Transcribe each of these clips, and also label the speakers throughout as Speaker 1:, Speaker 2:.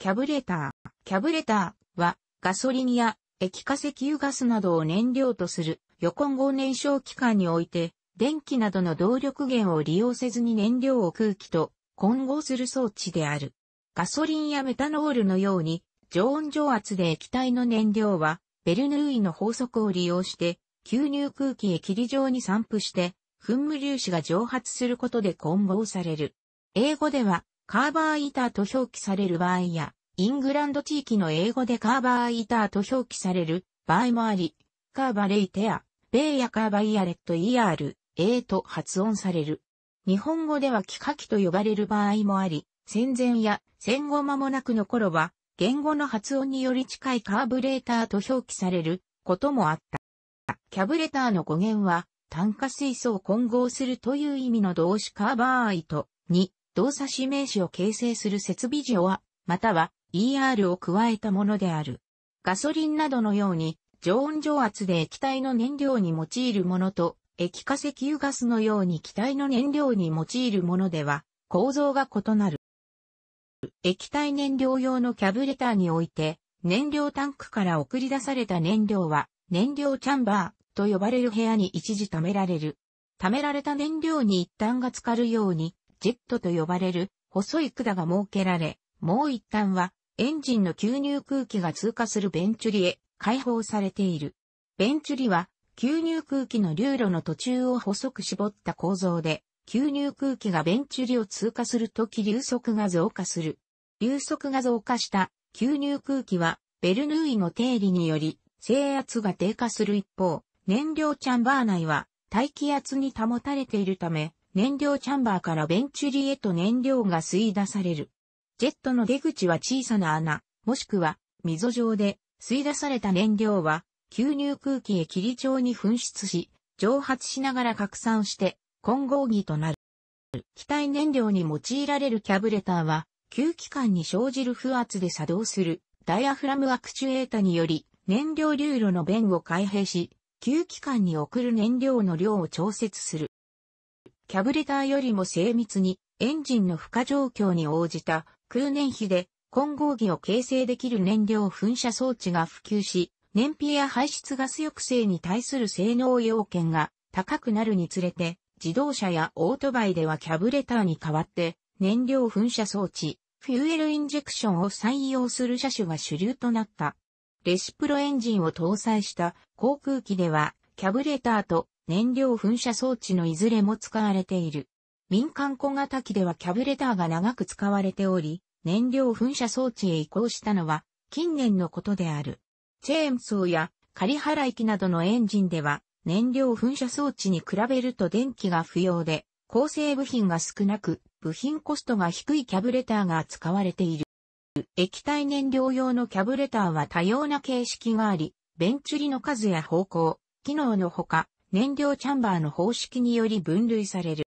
Speaker 1: キャブレター。キャブレターは、ガソリンや液化石油ガスなどを燃料とする、予混合燃焼期間において、電気などの動力源を利用せずに燃料を空気と混合する装置である。ガソリンやメタノールのように、常温常圧で液体の燃料は、ベルヌーイの法則を利用して、吸入空気へ霧状に散布して、噴霧粒子が蒸発することで混合される。英語では、カーバーイターと表記される場合や、イングランド地域の英語でカーバーイターと表記される場合もあり、カーバレイテア、ベイやカーバイアレット ER、A と発音される。日本語ではキカキと呼ばれる場合もあり、戦前や戦後間もなくの頃は、言語の発音により近いカーブレーターと表記されることもあった。キャブレターの語源は、炭化水素を混合するという意味の動詞カーバーイとに動作指名詞を形成する設備上は、または ER を加えたものである。ガソリンなどのように、常温常圧で液体の燃料に用いるものと、液化石油ガスのように気体の燃料に用いるものでは、構造が異なる。液体燃料用のキャブレターにおいて、燃料タンクから送り出された燃料は、燃料チャンバーと呼ばれる部屋に一時貯められる。貯められた燃料に一旦が浸かるように、ジェットと呼ばれる細い管が設けられ、もう一端はエンジンの吸入空気が通過するベンチュリへ解放されている。ベンチュリは吸入空気の流路の途中を細く絞った構造で、吸入空気がベンチュリを通過するとき流速が増加する。流速が増加した吸入空気はベルヌーイの定理により制圧が低下する一方、燃料チャンバー内は大気圧に保たれているため、燃料チャンバーからベンチュリへと燃料が吸い出される。ジェットの出口は小さな穴、もしくは溝状で吸い出された燃料は吸入空気へ霧状に噴出し、蒸発しながら拡散して混合儀となる。機体燃料に用いられるキャブレターは、吸気管に生じる不圧で作動するダイアフラムアクチュエータにより、燃料流路の弁を開閉し、吸気管に送る燃料の量を調節する。キャブレターよりも精密にエンジンの負荷状況に応じた空燃費で混合儀を形成できる燃料噴射装置が普及し、燃費や排出ガス抑制に対する性能要件が高くなるにつれて、自動車やオートバイではキャブレターに代わって燃料噴射装置、フューエルインジェクションを採用する車種が主流となった。レシプロエンジンを搭載した航空機では、キャブレターと燃料噴射装置のいずれも使われている。民間小型機ではキャブレターが長く使われており、燃料噴射装置へ移行したのは近年のことである。チェーンソーや仮払い機などのエンジンでは燃料噴射装置に比べると電気が不要で構成部品が少なく部品コストが低いキャブレターが使われている。液体燃料用のキャブレターは多様な形式があり、ベンチュリの数や方向、機能のほか、燃料チャンバーの方式により分類される。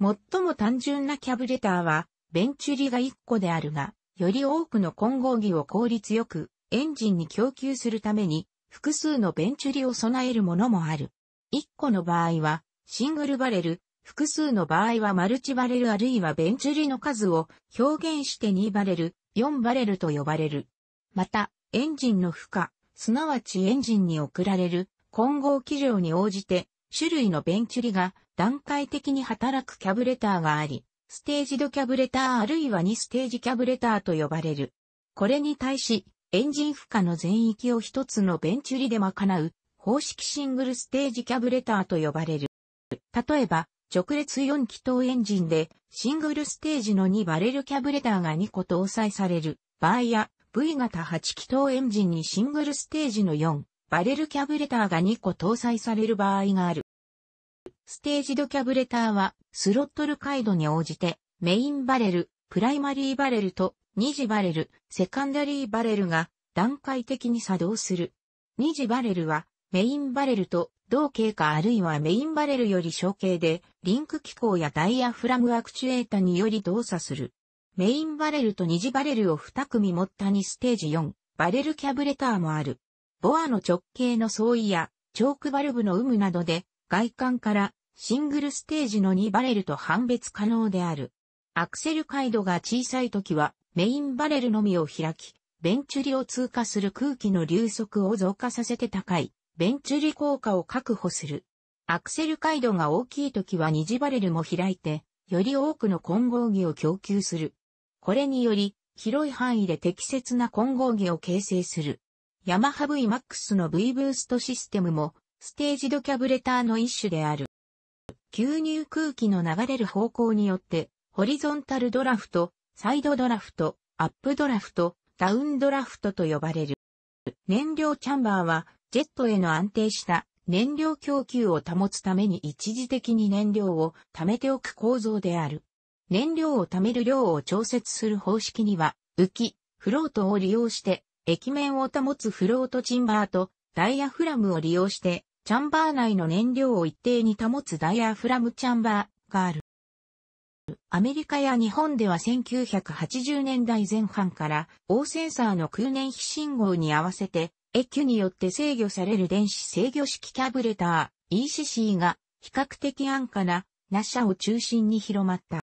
Speaker 1: 最も単純なキャブレターは、ベンチュリが1個であるが、より多くの混合技を効率よく、エンジンに供給するために、複数のベンチュリを備えるものもある。1個の場合は、シングルバレル、複数の場合はマルチバレルあるいはベンチュリの数を表現して2バレル、4バレルと呼ばれる。また、エンジンの負荷、すなわちエンジンに送られる混合機準に応じて、種類のベンチュリが段階的に働くキャブレターがあり、ステージドキャブレターあるいは2ステージキャブレターと呼ばれる。これに対し、エンジン負荷の全域を一つのベンチュリで賄う、方式シングルステージキャブレターと呼ばれる。例えば、直列4気筒エンジンで、シングルステージの2バレルキャブレターが2個搭載される場合や、V 型8気筒エンジンにシングルステージの4バレルキャブレターが2個搭載される場合がある。ステージドキャブレターは、スロットル回路に応じて、メインバレル、プライマリーバレルと、二次バレル、セカンダリーバレルが、段階的に作動する。二次バレルは、メインバレルと同型かあるいはメインバレルより小型で、リンク機構やダイヤフラムアクチュエータにより動作する。メインバレルと二次バレルを2組持ったにステージ4、バレルキャブレターもある。ボアの直径の相違や、チョークバルブの有無などで、外観からシングルステージの2バレルと判別可能である。アクセル回路が小さい時は、メインバレルのみを開き、ベンチュリを通過する空気の流速を増加させて高い、ベンチュリ効果を確保する。アクセル回路が大きい時は2次バレルも開いて、より多くの混合技を供給する。これにより、広い範囲で適切な混合技を形成する。ヤマハ VMAX の V ブーストシステムも、ステージドキャブレターの一種である。吸入空気の流れる方向によって、ホリゾンタルドラフト、サイドドラフト、アップドラフト、ダウンドラフトと呼ばれる。燃料チャンバーは、ジェットへの安定した燃料供給を保つために一時的に燃料を貯めておく構造である。燃料を貯める量を調節する方式には、浮き、フロートを利用して液面を保つフロートチンバーとダイヤフラムを利用して、チャンバー内の燃料を一定に保つダイヤフラムチャンバーがある。アメリカや日本では1980年代前半からオーセンサーの空燃非信号に合わせて、液 c によって制御される電子制御式キャブレター ECC が比較的安価なナシャを中心に広まった。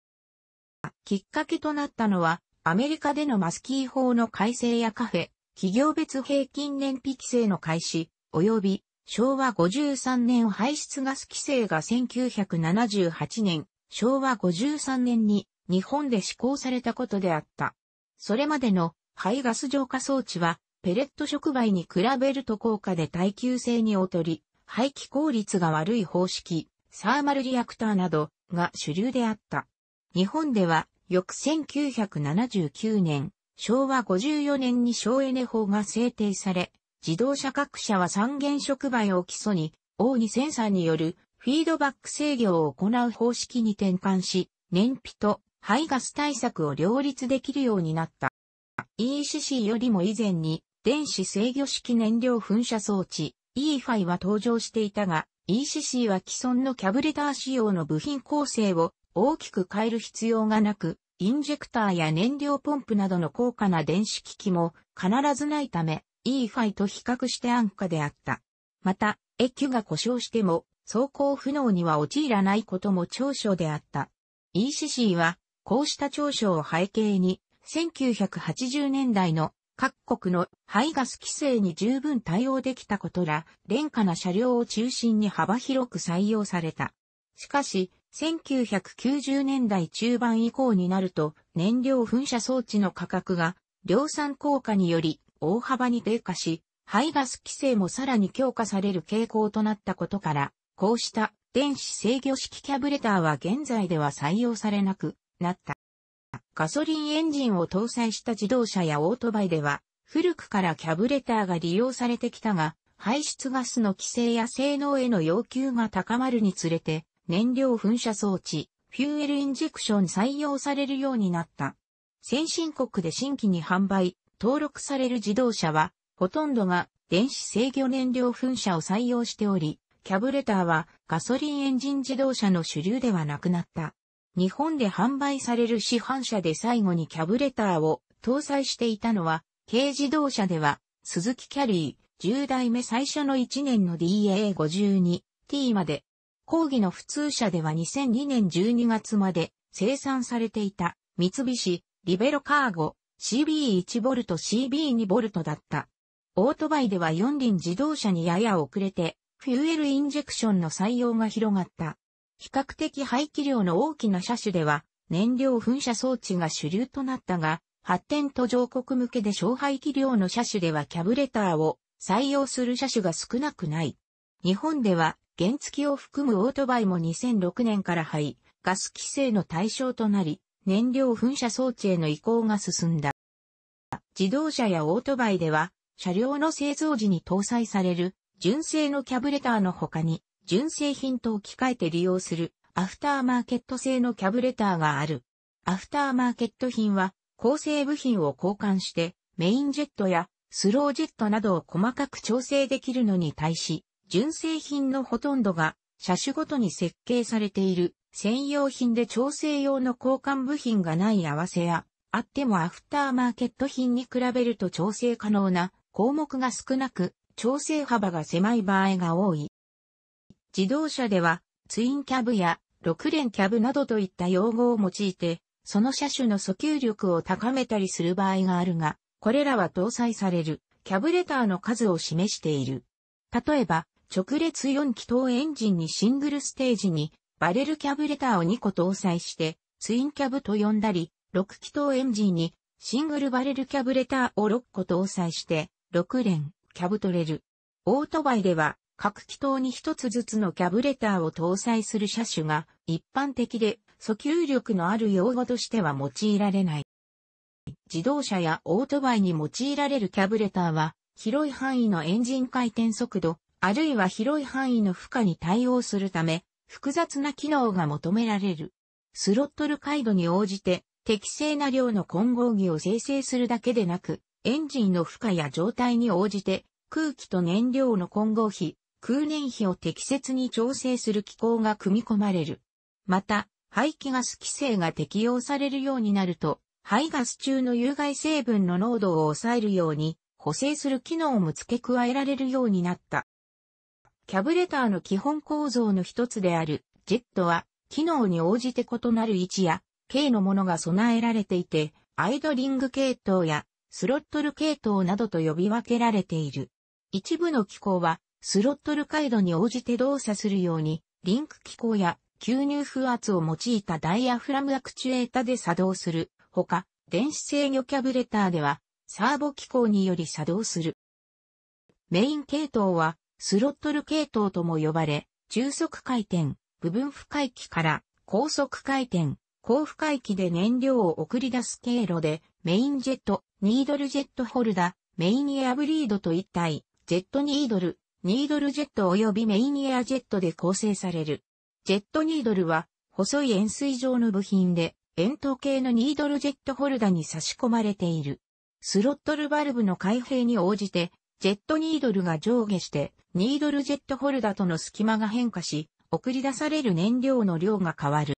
Speaker 1: きっかけとなったのはアメリカでのマスキー法の改正やカフェ、企業別平均燃費規制の開始、及び昭和53年排出ガス規制が1978年、昭和53年に日本で施行されたことであった。それまでの排ガス浄化装置は、ペレット触媒に比べると高価で耐久性に劣り、排気効率が悪い方式、サーマルリアクターなどが主流であった。日本では、翌1979年、昭和54年に省エネ法が制定され、自動車各社は三原触媒を基礎に、大2センサーによるフィードバック制御を行う方式に転換し、燃費と排ガス対策を両立できるようになった。ECC よりも以前に電子制御式燃料噴射装置 EFI は登場していたが、ECC は既存のキャブレター仕様の部品構成を大きく変える必要がなく、インジェクターや燃料ポンプなどの高価な電子機器も必ずないため、EFI と比較して安価であった。また、エキュが故障しても、走行不能には陥らないことも長所であった。ECC は、こうした長所を背景に、1980年代の各国の排ガス規制に十分対応できたことら、廉価な車両を中心に幅広く採用された。しかし、1990年代中盤以降になると、燃料噴射装置の価格が量産効果により大幅に低下し、排ガス規制もさらに強化される傾向となったことから、こうした電子制御式キャブレターは現在では採用されなくなった。ガソリンエンジンを搭載した自動車やオートバイでは、古くからキャブレターが利用されてきたが、排出ガスの規制や性能への要求が高まるにつれて、燃料噴射装置、フューエルインジェクション採用されるようになった。先進国で新規に販売、登録される自動車は、ほとんどが電子制御燃料噴射を採用しており、キャブレターはガソリンエンジン自動車の主流ではなくなった。日本で販売される市販車で最後にキャブレターを搭載していたのは、軽自動車では、鈴木キャリー、10代目最初の1年の DA52T まで講義の普通車では2002年12月まで生産されていた三菱リベロカーゴ CB1V、CB2V だった。オートバイでは四輪自動車にやや遅れてフューエルインジェクションの採用が広がった。比較的排気量の大きな車種では燃料噴射装置が主流となったが、発展途上国向けで小排気量の車種ではキャブレターを採用する車種が少なくない。日本では原付を含むオートバイも2006年から廃、ガス規制の対象となり、燃料噴射装置への移行が進んだ。自動車やオートバイでは、車両の製造時に搭載される、純正のキャブレターの他に、純正品と置き換えて利用する、アフターマーケット製のキャブレターがある。アフターマーケット品は、構成部品を交換して、メインジェットやスロージェットなどを細かく調整できるのに対し、純正品のほとんどが車種ごとに設計されている専用品で調整用の交換部品がない合わせや、あってもアフターマーケット品に比べると調整可能な項目が少なく、調整幅が狭い場合が多い。自動車では、ツインキャブや6連キャブなどといった用語を用いて、その車種の訴求力を高めたりする場合があるが、これらは搭載されるキャブレターの数を示している。例えば、直列4気筒エンジンにシングルステージにバレルキャブレターを2個搭載してツインキャブと呼んだり、6気筒エンジンにシングルバレルキャブレターを6個搭載して6連キャブトレル。オートバイでは各気筒に1つずつのキャブレターを搭載する車種が一般的で訴求力のある用語としては用いられない。自動車やオートバイに用いられるキャブレターは広い範囲のエンジン回転速度、あるいは広い範囲の負荷に対応するため、複雑な機能が求められる。スロットル回路に応じて適正な量の混合儀を生成するだけでなく、エンジンの負荷や状態に応じて空気と燃料の混合比、空燃比を適切に調整する機構が組み込まれる。また、排気ガス規制が適用されるようになると、排ガス中の有害成分の濃度を抑えるように、補正する機能も付け加えられるようになった。キャブレターの基本構造の一つである、ジェットは、機能に応じて異なる位置や、形のものが備えられていて、アイドリング系統や、スロットル系統などと呼び分けられている。一部の機構は、スロットル回路に応じて動作するように、リンク機構や吸入風圧を用いたダイアフラムアクチュエータで作動する。ほか、電子制御キャブレターでは、サーボ機構により作動する。メイン系統は、スロットル系統とも呼ばれ、中速回転、部分不回帰から高速回転、高不回帰で燃料を送り出す経路で、メインジェット、ニードルジェットホルダ、メインエアブリードと一体、ジェットニードル、ニードルジェット及びメインエアジェットで構成される。ジェットニードルは、細い円錐状の部品で、円筒形のニードルジェットホルダに差し込まれている。スロットルバルブの開閉に応じて、ジェットニードルが上下して、ニードルジェットホルダとの隙間が変化し、送り出される燃料の量が変わる。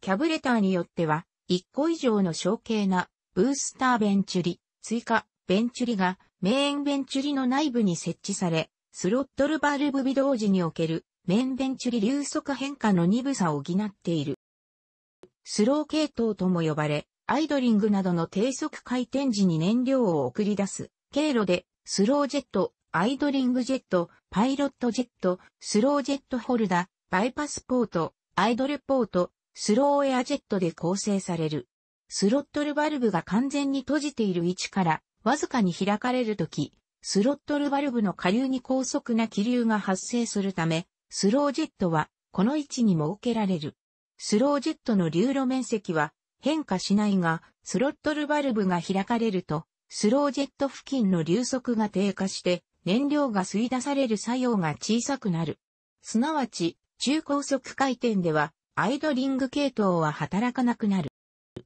Speaker 1: キャブレターによっては、1個以上の小径なブースターベンチュリ、追加ベンチュリがメインベンチュリの内部に設置され、スロットルバルブ微動時におけるメインベンチュリ流速変化の鈍さを補っている。スロー系統とも呼ばれ、アイドリングなどの低速回転時に燃料を送り出す経路でスロージェット、アイドリングジェット、パイロットジェット、スロージェットホルダ、バイパスポート、アイドルポート、スローエアジェットで構成される。スロットルバルブが完全に閉じている位置から、わずかに開かれるとき、スロットルバルブの下流に高速な気流が発生するため、スロージェットは、この位置に設けられる。スロージェットの流路面積は変化しないが、スロットルバルブが開かれると、スロージェット付近の流速が低下して燃料が吸い出される作用が小さくなる。すなわち、中高速回転ではアイドリング系統は働かなくなる。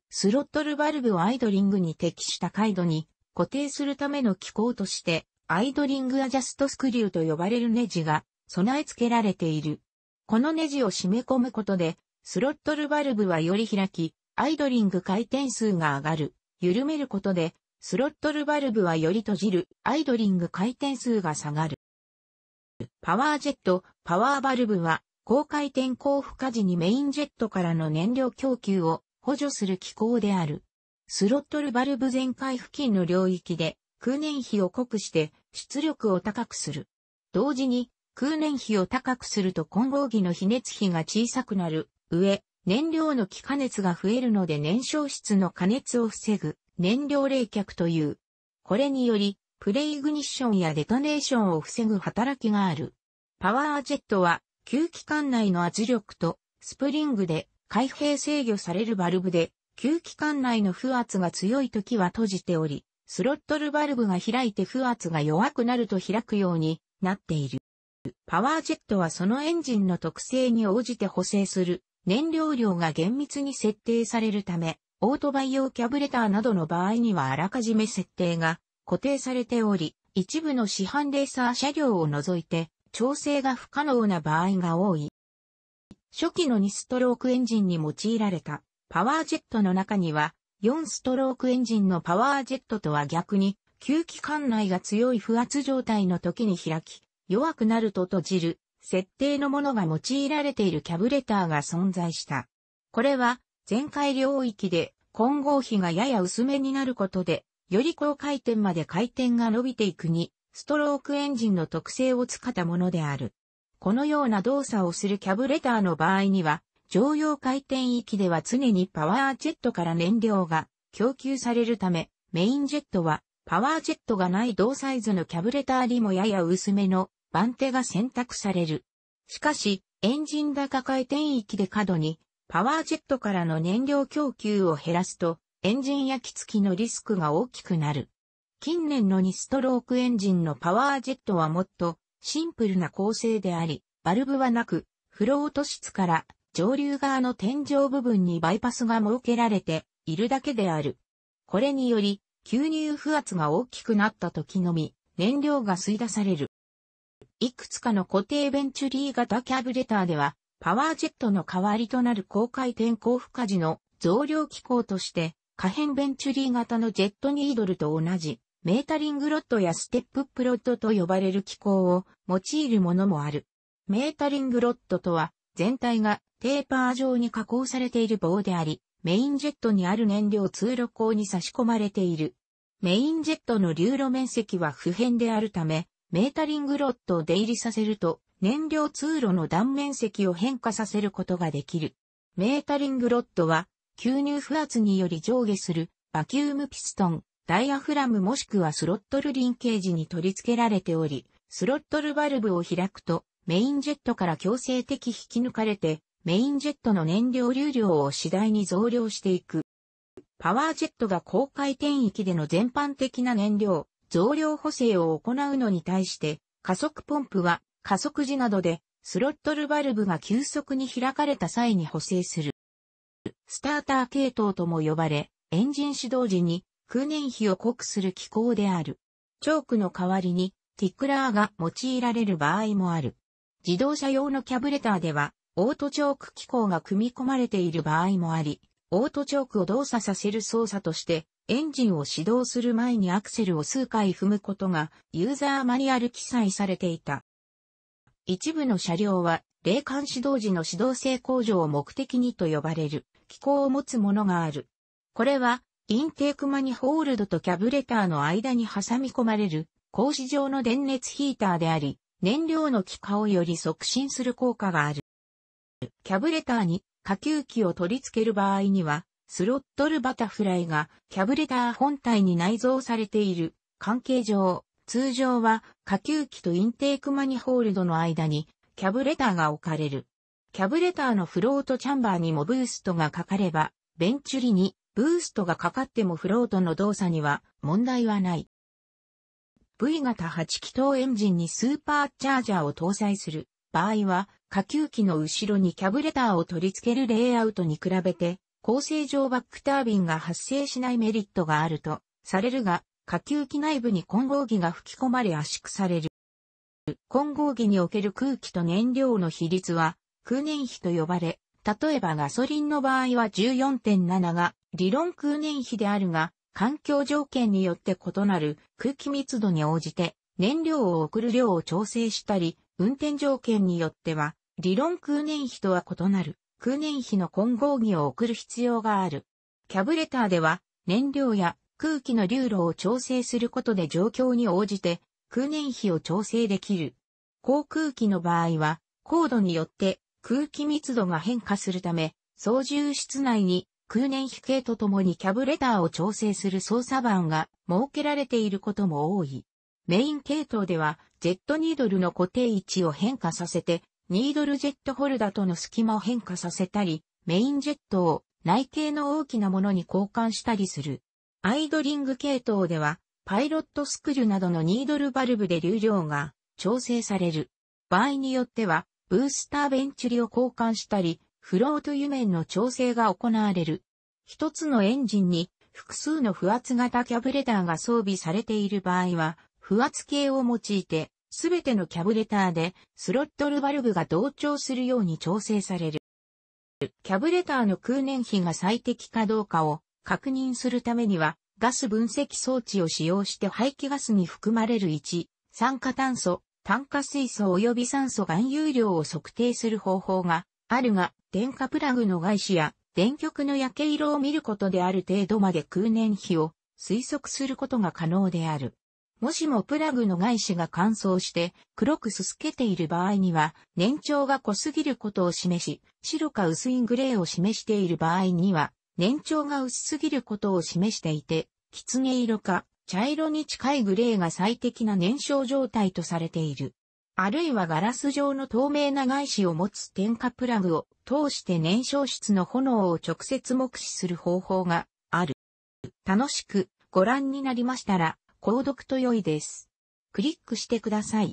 Speaker 1: スロットルバルブをアイドリングに適した回路に固定するための機構として、アイドリングアジャストスクリューと呼ばれるネジが備え付けられている。このネジを締め込むことで、スロットルバルブはより開き、アイドリング回転数が上がる。緩めることで、スロットルバルブはより閉じる、アイドリング回転数が下がる。パワージェット、パワーバルブは、高回転高負荷時にメインジェットからの燃料供給を補助する機構である。スロットルバルブ全開付近の領域で空燃費を濃くして出力を高くする。同時に空燃費を高くすると混合儀の比熱比が小さくなる上、燃料の気化熱が増えるので燃焼室の加熱を防ぐ。燃料冷却という。これにより、プレイグニッションやデトネーションを防ぐ働きがある。パワージェットは、吸気管内の圧力とスプリングで開閉制御されるバルブで、吸気管内の負圧が強い時は閉じており、スロットルバルブが開いて負圧が弱くなると開くようになっている。パワージェットはそのエンジンの特性に応じて補正する燃料量が厳密に設定されるため、オートバイ用キャブレターなどの場合にはあらかじめ設定が固定されており、一部の市販レーサー車両を除いて調整が不可能な場合が多い。初期の2ストロークエンジンに用いられたパワージェットの中には4ストロークエンジンのパワージェットとは逆に吸気管内が強い不圧状態の時に開き弱くなると閉じる設定のものが用いられているキャブレターが存在した。これは全開領域で混合比がやや薄めになることで、より高回転まで回転が伸びていくに、ストロークエンジンの特性を使ったものである。このような動作をするキャブレターの場合には、常用回転域では常にパワージェットから燃料が供給されるため、メインジェットはパワージェットがない同サイズのキャブレターにもやや薄めの番手が選択される。しかし、エンジン高回転域で過度にパワージェットからの燃料供給を減らすと、エンジン焼き付きのリスクが大きくなる。近年の2ストロークエンジンのパワージェットはもっとシンプルな構成であり、バルブはなく、フロート室から上流側の天井部分にバイパスが設けられているだけである。これにより、吸入負圧が大きくなった時のみ、燃料が吸い出される。いくつかの固定ベンチュリー型キャブレターでは、パワージェットの代わりとなる高回転高負荷時の増量機構として、可変ベンチュリー型のジェットニードルと同じ、メータリングロッドやステッププロッドと呼ばれる機構を用いるものもある。メータリングロッドとは、全体がテーパー状に加工されている棒であり、メインジェットにある燃料通路口に差し込まれている。メインジェットの流路面積は不変であるため、メータリングロッドを出入りさせると、燃料通路の断面積を変化させることができる。メータリングロッドは、吸入不圧により上下するバキュームピストン、ダイアフラムもしくはスロットルリンケージに取り付けられており、スロットルバルブを開くと、メインジェットから強制的引き抜かれて、メインジェットの燃料流量を次第に増量していく。パワージェットが高回転域での全般的な燃料、増量補正を行うのに対して、加速ポンプは加速時などで、スロットルバルブが急速に開かれた際に補正する。スターター系統とも呼ばれ、エンジン始動時に空燃費を濃くする機構である。チョークの代わりにティックラーが用いられる場合もある。自動車用のキャブレターでは、オートチョーク機構が組み込まれている場合もあり、オートチョークを動作させる操作として、エンジンを始動する前にアクセルを数回踏むことがユーザーマニュアル記載されていた。一部の車両は、霊感指導時の指導性向上を目的にと呼ばれる、機構を持つものがある。これは、インテークマニホールドとキャブレターの間に挟み込まれる、格子状の電熱ヒーターであり、燃料の気化をより促進する効果がある。キャブレターに下級機を取り付ける場合には、スロットルバタフライがキャブレター本体に内蔵されている関係上、通常は下級機とインテークマニホールドの間にキャブレターが置かれる。キャブレターのフロートチャンバーにもブーストがかかれば、ベンチュリにブーストがかかってもフロートの動作には問題はない。V 型8気筒エンジンにスーパーチャージャーを搭載する場合は、下級機の後ろにキャブレターを取り付けるレイアウトに比べて、構成上バックタービンが発生しないメリットがあるとされるが、下球機内部に混合儀が吹き込まれ圧縮される。混合儀における空気と燃料の比率は空燃費と呼ばれ、例えばガソリンの場合は14.7が理論空燃費であるが、環境条件によって異なる空気密度に応じて燃料を送る量を調整したり、運転条件によっては理論空燃費とは異なる空燃費の混合儀を送る必要がある。キャブレターでは燃料や空気の流路を調整することで状況に応じて空燃費を調整できる。航空機の場合は、高度によって空気密度が変化するため、操縦室内に空燃費系とともにキャブレターを調整する操作盤が設けられていることも多い。メイン系統では、ジェットニードルの固定位置を変化させて、ニードルジェットホルダーとの隙間を変化させたり、メインジェットを内径の大きなものに交換したりする。アイドリング系統では、パイロットスクリュなどのニードルバルブで流量が調整される。場合によっては、ブースターベンチュリを交換したり、フロート油面の調整が行われる。一つのエンジンに複数の不圧型キャブレターが装備されている場合は、不圧系を用いて、すべてのキャブレターでスロットルバルブが同調するように調整される。キャブレターの空燃費が最適かどうかを確認するためには、ガス分析装置を使用して排気ガスに含まれる1、酸化炭素、炭化水素及び酸素含有量を測定する方法があるが、電化プラグの外視や電極の焼け色を見ることである程度まで空燃費を推測することが可能である。もしもプラグの外視が乾燥して黒くすすけている場合には年長が濃すぎることを示し、白か薄いグレーを示している場合には年長が薄すぎることを示していて、狐色か茶色に近いグレーが最適な燃焼状態とされている。あるいはガラス状の透明な外子を持つ点火プラグを通して燃焼室の炎を直接目視する方法がある。楽しくご覧になりましたら、購読と良いです。クリックしてください。